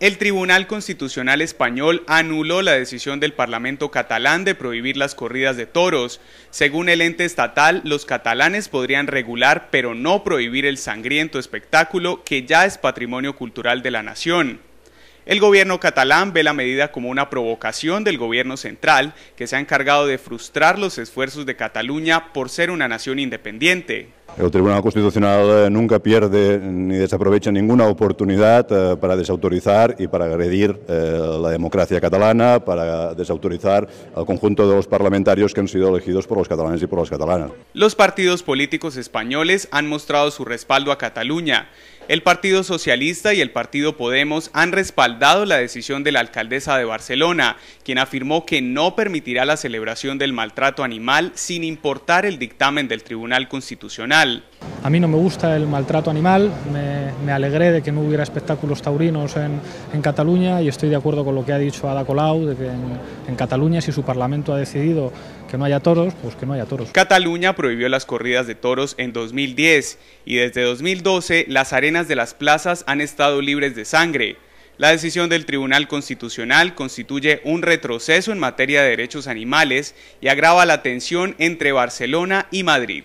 El Tribunal Constitucional Español anuló la decisión del Parlamento catalán de prohibir las corridas de toros. Según el ente estatal, los catalanes podrían regular pero no prohibir el sangriento espectáculo que ya es patrimonio cultural de la nación. El gobierno catalán ve la medida como una provocación del gobierno central que se ha encargado de frustrar los esfuerzos de Cataluña por ser una nación independiente. El Tribunal Constitucional eh, nunca pierde ni desaprovecha ninguna oportunidad eh, para desautorizar y para agredir eh, la democracia catalana, para desautorizar al conjunto de los parlamentarios que han sido elegidos por los catalanes y por las catalanas. Los partidos políticos españoles han mostrado su respaldo a Cataluña. El Partido Socialista y el Partido Podemos han respaldado la decisión de la alcaldesa de Barcelona, quien afirmó que no permitirá la celebración del maltrato animal sin importar el dictamen del Tribunal Constitucional. A mí no me gusta el maltrato animal, me, alegré de que no hubiera espectáculos taurinos en, Cataluña y estoy de acuerdo con lo que ha dicho Ada Colau, de que en Cataluña si su Parlamento ha decidido que no haya toros, pues que no haya toros. Cataluña prohibió las corridas de toros en 2010 y desde 2012 las arenas de las plazas han estado libres de sangre. La decisión del Tribunal Constitucional constituye un retroceso en materia de derechos animales y agrava la tensión entre Barcelona y Madrid.